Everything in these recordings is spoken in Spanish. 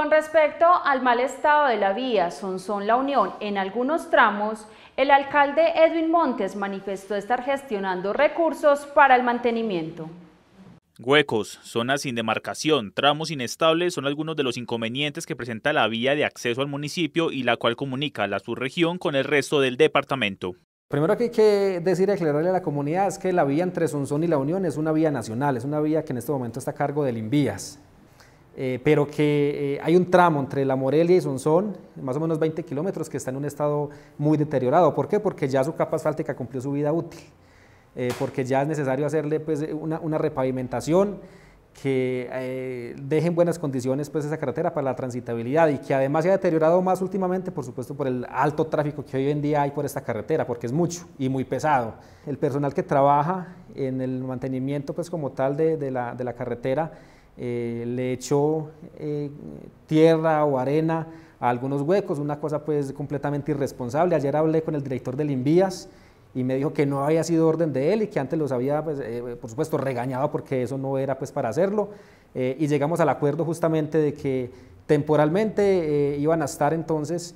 Con respecto al mal estado de la vía Sonsón-La Unión en algunos tramos, el alcalde Edwin Montes manifestó estar gestionando recursos para el mantenimiento. Huecos, zonas sin demarcación, tramos inestables son algunos de los inconvenientes que presenta la vía de acceso al municipio y la cual comunica la subregión con el resto del departamento. Primero que hay que decir y aclararle a la comunidad es que la vía entre Sonsón y La Unión es una vía nacional, es una vía que en este momento está a cargo del INVÍAS. Eh, pero que eh, hay un tramo entre La Morelia y Sonsón, más o menos 20 kilómetros, que está en un estado muy deteriorado. ¿Por qué? Porque ya su capa asfáltica cumplió su vida útil, eh, porque ya es necesario hacerle pues, una, repavimentación que deje en buenas condiciones pues, esa carretera para la transitabilidad y que además se ha deteriorado más últimamente, por supuesto, por el alto tráfico que hoy en día hay por esta carretera, porque es mucho y muy pesado. El personal que trabaja en el mantenimiento pues, como tal de la carretera, eh, le echó eh, tierra o arena a algunos huecos, una cosa pues completamente irresponsable. Ayer hablé con el director del Invías y me dijo que no había sido orden de él y que antes los había, pues, eh, por supuesto, regañado porque eso no era pues para hacerlo. y llegamos al acuerdo justamente de que temporalmente iban a estar entonces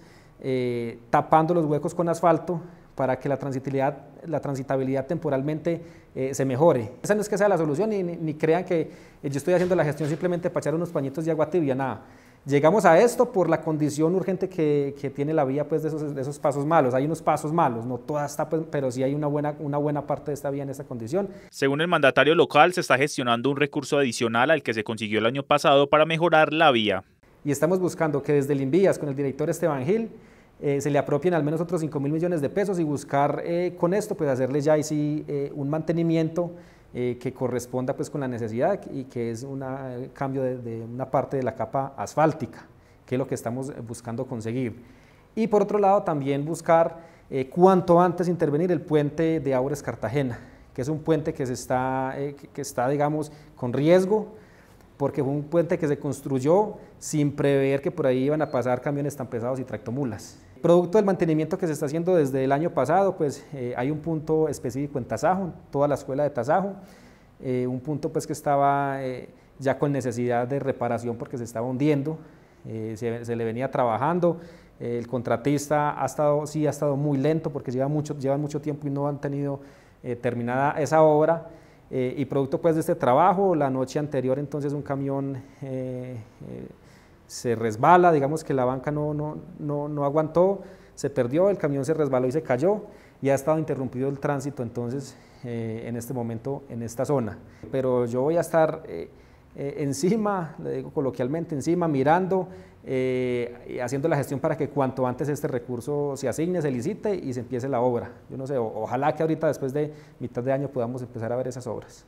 tapando los huecos con asfalto para que la transitabilidad, temporalmente eh, se mejore. Esa no es que sea la solución, ni, crean que eh, yo estoy haciendo la gestión simplemente para echar unos pañitos de agua tibia, nada. Llegamos a esto por la condición urgente que, tiene la vía pues, de esos, pasos malos. Hay unos pasos malos, no toda está, pues, pero sí hay una buena, una buena parte de esta vía en esa condición. Según el mandatario local, se está gestionando un recurso adicional al que se consiguió el año pasado para mejorar la vía. Y estamos buscando que desde el INVIAS, con el director Esteban Gil, eh, se le apropien al menos otros 5 mil millones de pesos y buscar eh, con esto pues hacerle ya sí eh, un mantenimiento que corresponda pues con la necesidad y que es un cambio de, una parte de la capa asfáltica, que es lo que estamos buscando conseguir. Y por otro lado también buscar cuanto antes intervenir el puente de Aures Cartagena, que es un puente que, se está, que está digamos con riesgo, porque fue un puente que se construyó sin prever que por ahí iban a pasar camiones tan pesados y tractomulas. Producto del mantenimiento que se está haciendo desde el año pasado, pues eh, hay un punto específico en Tasajo, toda la escuela de Tasajo, eh, un punto pues que estaba eh, ya con necesidad de reparación porque se estaba hundiendo, se, se, le venía trabajando, el contratista ha estado, sí ha estado muy lento porque lleva mucho, llevan mucho tiempo y no han tenido terminada esa obra, eh, y producto pues de este trabajo, la noche anterior entonces un camión eh, eh, se resbala, digamos que la banca no, no, no, no, aguantó, se perdió, el camión se resbaló y se cayó y ha estado interrumpido el tránsito entonces en este momento en esta zona. Pero yo voy a estar encima, le digo coloquialmente, encima mirando eh, haciendo la gestión para que cuanto antes este recurso se asigne, se licite y se empiece la obra. Yo no sé, ojalá que ahorita después de mitad de año podamos empezar a ver esas obras.